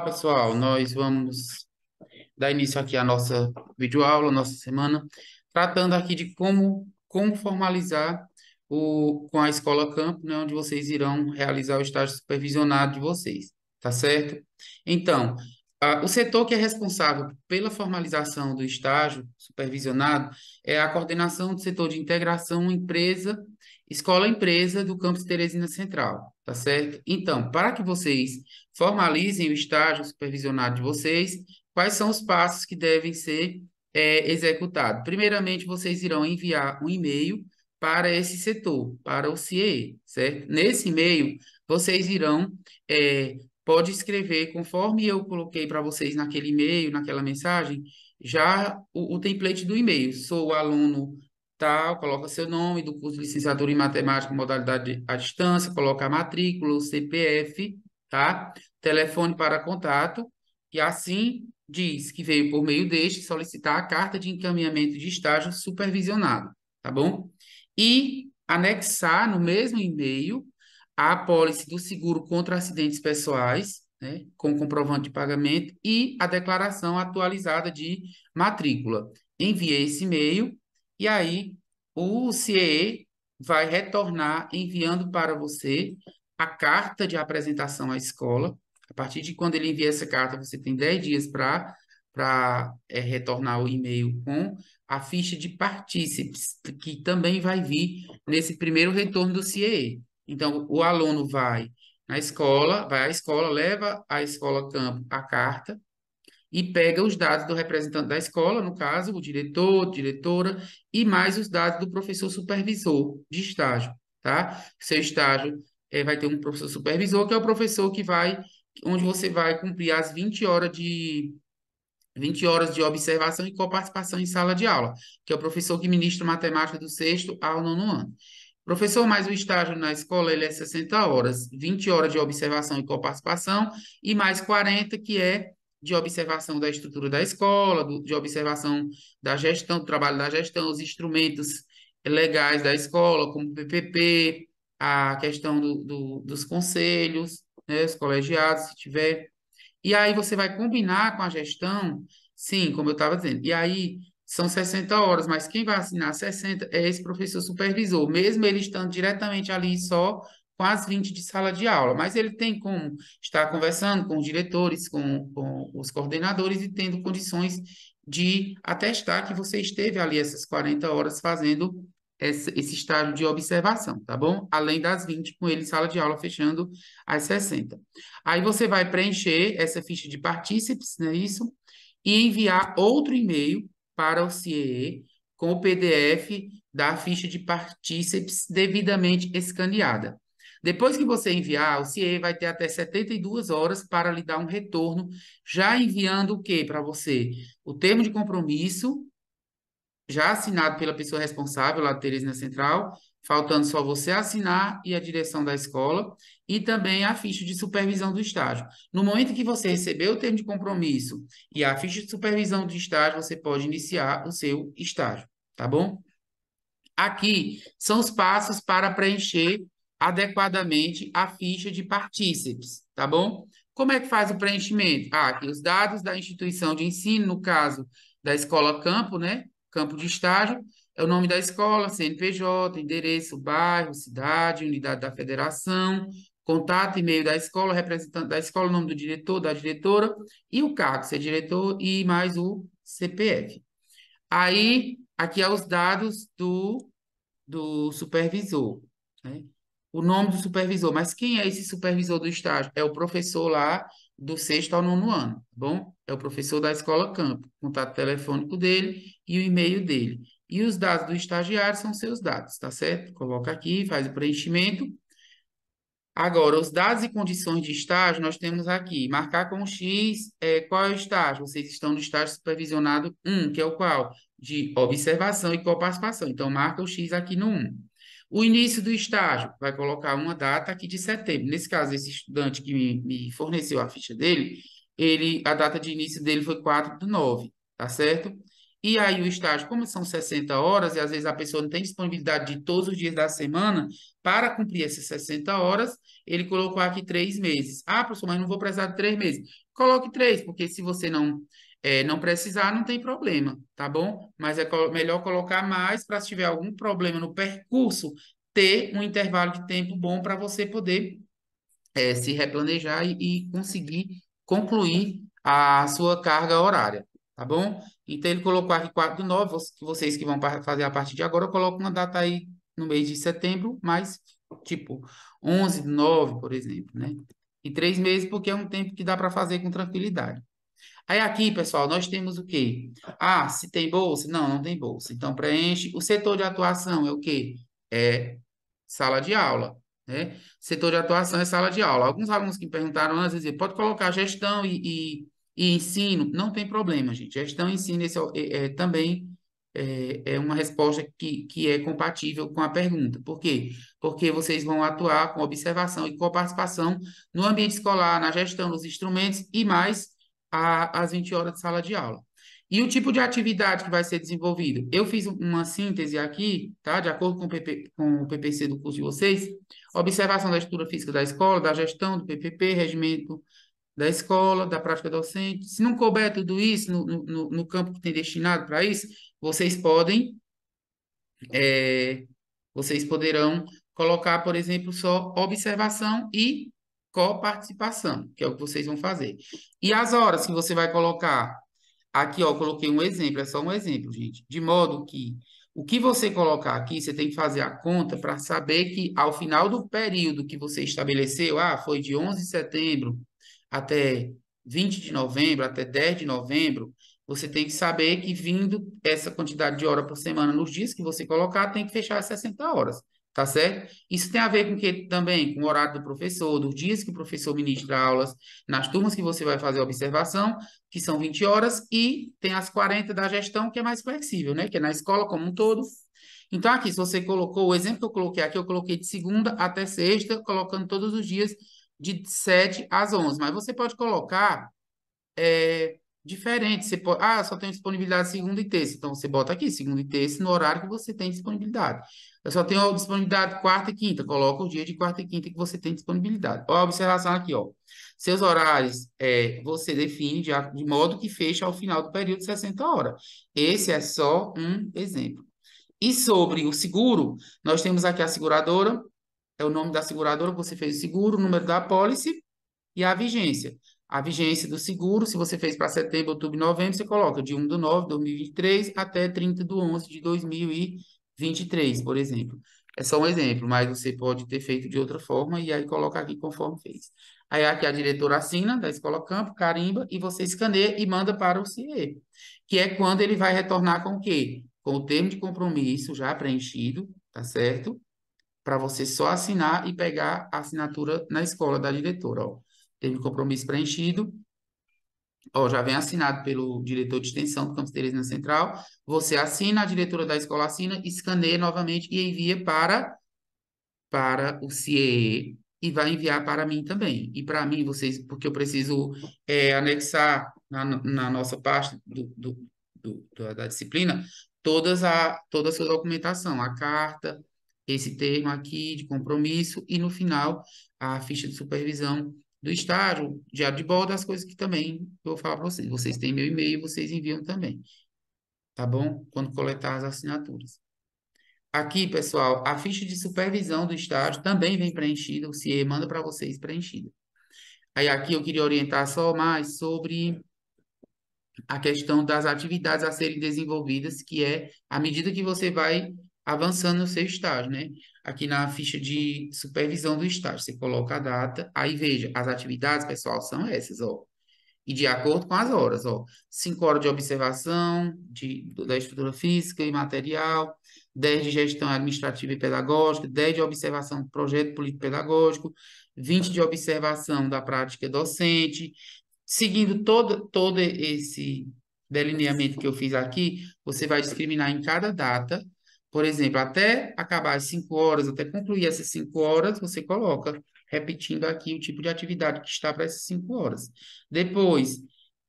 Olá, pessoal. Nós vamos dar início aqui à nossa videoaula, nossa semana, tratando aqui de como, como formalizar o, com a Escola Campo, né, onde vocês irão realizar o estágio supervisionado de vocês, tá certo? Então, ah, o setor que é responsável pela formalização do estágio supervisionado é a coordenação do setor de integração empresa, escola-empresa do campus Teresina Central, tá certo? Então, para que vocês formalizem o estágio supervisionado de vocês, quais são os passos que devem ser é, executados? Primeiramente, vocês irão enviar um e-mail para esse setor, para o CIE, certo? Nesse e-mail, vocês irão é, pode escrever, conforme eu coloquei para vocês naquele e-mail, naquela mensagem, já o, o template do e-mail. Sou aluno tal, coloca seu nome do curso de licenciatura em matemática, modalidade à distância, coloca a matrícula, o CPF, tá? Telefone para contato, e assim diz que veio por meio deste solicitar a carta de encaminhamento de estágio supervisionado, tá bom? E anexar no mesmo e-mail a apólice do seguro contra acidentes pessoais, né, com comprovante de pagamento, e a declaração atualizada de matrícula. Enviei esse e-mail e aí o CEE vai retornar enviando para você a carta de apresentação à escola. A partir de quando ele envia essa carta, você tem 10 dias para para é, retornar o e-mail com a ficha de partícipes, que também vai vir nesse primeiro retorno do CEE então, o aluno vai na escola, vai à escola, leva à escola campo a carta e pega os dados do representante da escola, no caso, o diretor, diretora, e mais os dados do professor supervisor de estágio, tá? Seu estágio é, vai ter um professor supervisor, que é o professor que vai, onde você vai cumprir as 20 horas de 20 horas de observação e coparticipação em sala de aula, que é o professor que ministra matemática do sexto ao nono ano. Professor, mas o estágio na escola ele é 60 horas, 20 horas de observação e coparticipação e mais 40 que é de observação da estrutura da escola, do, de observação da gestão, do trabalho da gestão, os instrumentos legais da escola, como o PPP, a questão do, do, dos conselhos, né, os colegiados, se tiver. E aí você vai combinar com a gestão, sim, como eu estava dizendo. E aí são 60 horas, mas quem vai assinar 60 é esse professor supervisor, mesmo ele estando diretamente ali só com as 20 de sala de aula, mas ele tem como estar conversando com os diretores, com, com os coordenadores e tendo condições de atestar que você esteve ali essas 40 horas fazendo esse, esse estágio de observação, tá bom? Além das 20 com ele sala de aula fechando às 60. Aí você vai preencher essa ficha de partícipes, né, isso? E enviar outro e-mail para o CIE com o PDF da ficha de partícipes devidamente escaneada. Depois que você enviar, o CIE vai ter até 72 horas para lhe dar um retorno, já enviando o que para você? O termo de compromisso já assinado pela pessoa responsável lá de Teresina Central, faltando só você assinar e a direção da escola, e também a ficha de supervisão do estágio. No momento que você recebeu o termo de compromisso e a ficha de supervisão do estágio, você pode iniciar o seu estágio, tá bom? Aqui são os passos para preencher adequadamente a ficha de partícipes, tá bom? Como é que faz o preenchimento? Ah, aqui os dados da instituição de ensino, no caso da escola campo, né? campo de estágio, é o nome da escola, CNPJ, endereço, bairro, cidade, unidade da federação, contato, e-mail da escola, representante da escola, nome do diretor, da diretora, e o cargo, é diretor, e mais o CPF. Aí, aqui é os dados do, do supervisor. Né? o nome do supervisor, mas quem é esse supervisor do estágio? É o professor lá do sexto ao nono ano, tá bom? É o professor da escola campo, contato telefônico dele e o e-mail dele. E os dados do estagiário são seus dados, tá certo? Coloca aqui, faz o preenchimento. Agora, os dados e condições de estágio, nós temos aqui, marcar com X é, qual é o estágio. Vocês estão no estágio supervisionado 1, que é o qual? De observação e coparticipação. Então, marca o X aqui no 1. O início do estágio vai colocar uma data aqui de setembro. Nesse caso, esse estudante que me, me forneceu a ficha dele, ele, a data de início dele foi 4 de 9, tá certo? E aí o estágio, como são 60 horas, e às vezes a pessoa não tem disponibilidade de todos os dias da semana para cumprir essas 60 horas, ele colocou aqui três meses. Ah, professor, mas não vou precisar de três meses. Coloque três, porque se você não é, não precisar, não tem problema, tá bom? Mas é co melhor colocar mais para se tiver algum problema no percurso, ter um intervalo de tempo bom para você poder é, se replanejar e, e conseguir concluir a sua carga horária, tá bom? Então, ele colocou aqui 4 do 9, vocês que vão fazer a partir de agora, eu coloco uma data aí no mês de setembro, mas tipo 11 de 9, por exemplo, né? E três meses, porque é um tempo que dá para fazer com tranquilidade. Aí aqui, pessoal, nós temos o quê? Ah, se tem bolsa? Não, não tem bolsa. Então, preenche. O setor de atuação é o quê? É sala de aula. Né? Setor de atuação é sala de aula. Alguns alunos que me perguntaram antes, dizer, pode colocar gestão e, e, e, ensino? Não tem problema, gente. Gestão e ensino esse é, é, é também é, é, uma resposta que, que é compatível com a pergunta. Por quê? Porque vocês vão atuar com observação e com participação no ambiente escolar, na gestão dos instrumentos e mais às 20 horas de sala de aula. E o tipo de atividade que vai ser desenvolvido? Eu fiz uma síntese aqui, tá? De acordo com o, PP, com o PPC do curso de vocês, observação da estrutura física da escola, da gestão do PPP, regimento da escola, da prática docente. Se não couber tudo isso no, no, no campo que tem destinado para isso, vocês podem, é, vocês poderão colocar, por exemplo, só observação e coparticipação, que é o que vocês vão fazer. E as horas que você vai colocar Aqui, ó, coloquei um exemplo, é só um exemplo, gente. De modo que o que você colocar aqui, você tem que fazer a conta para saber que ao final do período que você estabeleceu, ah, foi de 11 de setembro até 20 de novembro, até 10 de novembro, você tem que saber que vindo essa quantidade de hora por semana nos dias que você colocar, tem que fechar 60 horas tá certo? Isso tem a ver com que também com o horário do professor, dos dias que o professor ministra aulas, nas turmas que você vai fazer observação, que são 20 horas, e tem as 40 da gestão, que é mais flexível, né? Que é na escola como um todo. Então, aqui, se você colocou o exemplo que eu coloquei aqui, eu coloquei de segunda até sexta, colocando todos os dias de 7 às 11. Mas você pode colocar é, diferente. Você pode, ah, só tenho disponibilidade segunda e terça. Então você bota aqui, segunda e terça, no horário que você tem disponibilidade. Eu só tenho disponibilidade quarta e quinta. Coloca o dia de quarta e quinta que você tem disponibilidade. Olha a observação aqui, ó. Seus horários é, você define de, de modo que fecha ao final do período de 60 horas. Esse é só um exemplo. E sobre o seguro, nós temos aqui a seguradora, é o nome da seguradora você fez o seguro, o número da apólice e a vigência a vigência do seguro, se você fez para setembro, outubro e novembro, você coloca de 1 de 9 de 2023 até 30 de 11 de 2023, por exemplo. É só um exemplo, mas você pode ter feito de outra forma e aí coloca aqui conforme fez. Aí aqui a diretora assina da Escola Campo, carimba, e você escaneia e manda para o CIE, que é quando ele vai retornar com o quê? Com o termo de compromisso já preenchido, tá certo? Para você só assinar e pegar a assinatura na escola da diretora, ó termo de compromisso preenchido, ó, já vem assinado pelo diretor de extensão do Campus Teresina Central, você assina, a diretora da escola assina, escaneia novamente e envia para, para o CIE e vai enviar para mim também. E para mim, vocês, porque eu preciso é, anexar na, na nossa parte do, do, do, da disciplina todas a, toda a sua documentação, a carta, esse termo aqui de compromisso e, no final, a ficha de supervisão do estágio, diário de bordo, as coisas que também eu vou falar para vocês. Vocês têm meu e-mail, vocês enviam também. Tá bom? Quando coletar as assinaturas. Aqui, pessoal, a ficha de supervisão do estágio também vem preenchida, o CIE manda para vocês preenchida. Aí aqui eu queria orientar só mais sobre a questão das atividades a serem desenvolvidas, que é à medida que você vai avançando no seu estágio, né? aqui na ficha de supervisão do estágio. Você coloca a data, aí veja, as atividades, pessoal, são essas, ó. E de acordo com as horas, ó. 5 horas de observação de, da estrutura física e material, 10 de gestão administrativa e pedagógica, 10 de observação do projeto político-pedagógico, 20 de observação da prática docente. Seguindo todo, todo esse delineamento que eu fiz aqui, você vai discriminar em cada data por exemplo, até acabar as cinco horas, até concluir essas cinco horas, você coloca, repetindo aqui o tipo de atividade que está para essas cinco horas. Depois,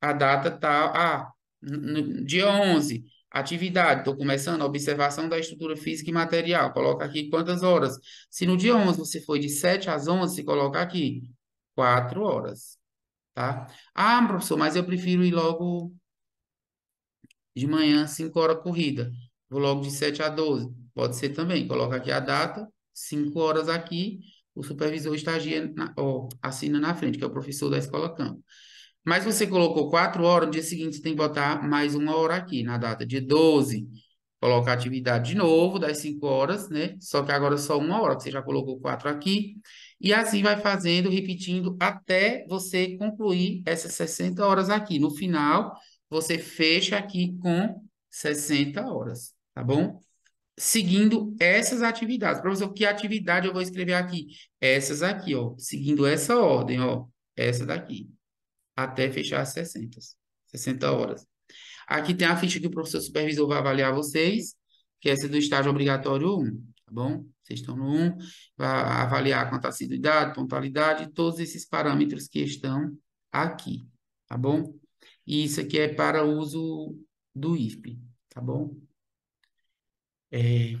a data tal, ah, no, dia 11, atividade, estou começando a observação da estrutura física e material, coloca aqui quantas horas. Se no dia 11 você foi de 7 às 11, você coloca aqui 4 horas, tá? Ah, professor, mas eu prefiro ir logo de manhã, 5 horas corrida. Vou logo de 7 a 12. Pode ser também. Coloca aqui a data, 5 horas aqui. O supervisor estagia, na, ó, assina na frente, que é o professor da escola campo. Mas você colocou 4 horas, no dia seguinte você tem que botar mais uma hora aqui, na data de 12. Coloca a atividade de novo, das 5 horas, né? Só que agora é só uma hora, você já colocou 4 aqui. E assim vai fazendo, repetindo, até você concluir essas 60 horas aqui. No final, você fecha aqui com 60 horas tá bom? Seguindo essas atividades. Professor, que atividade eu vou escrever aqui? Essas aqui, ó. Seguindo essa ordem, ó. Essa daqui. Até fechar as 60. 60 horas. Aqui tem a ficha que o professor supervisor vai avaliar vocês, que é essa do estágio obrigatório 1, tá bom? Vocês estão no 1, vai avaliar quanto à assiduidade, pontualidade, todos esses parâmetros que estão aqui, tá bom? E isso aqui é para uso do IFP, tá bom? é,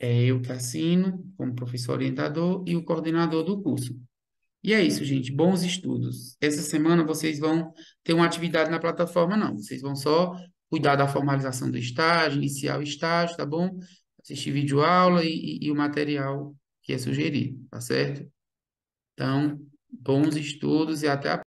é eu que assino como professor orientador e o coordenador do curso. E é isso, gente. Bons estudos. Essa semana vocês vão ter uma atividade na plataforma, não. Vocês vão só cuidar da formalização do estágio, iniciar o estágio, tá bom? Assistir vídeo aula e, e, e o material que é sugerido, tá certo? Então, bons estudos e até a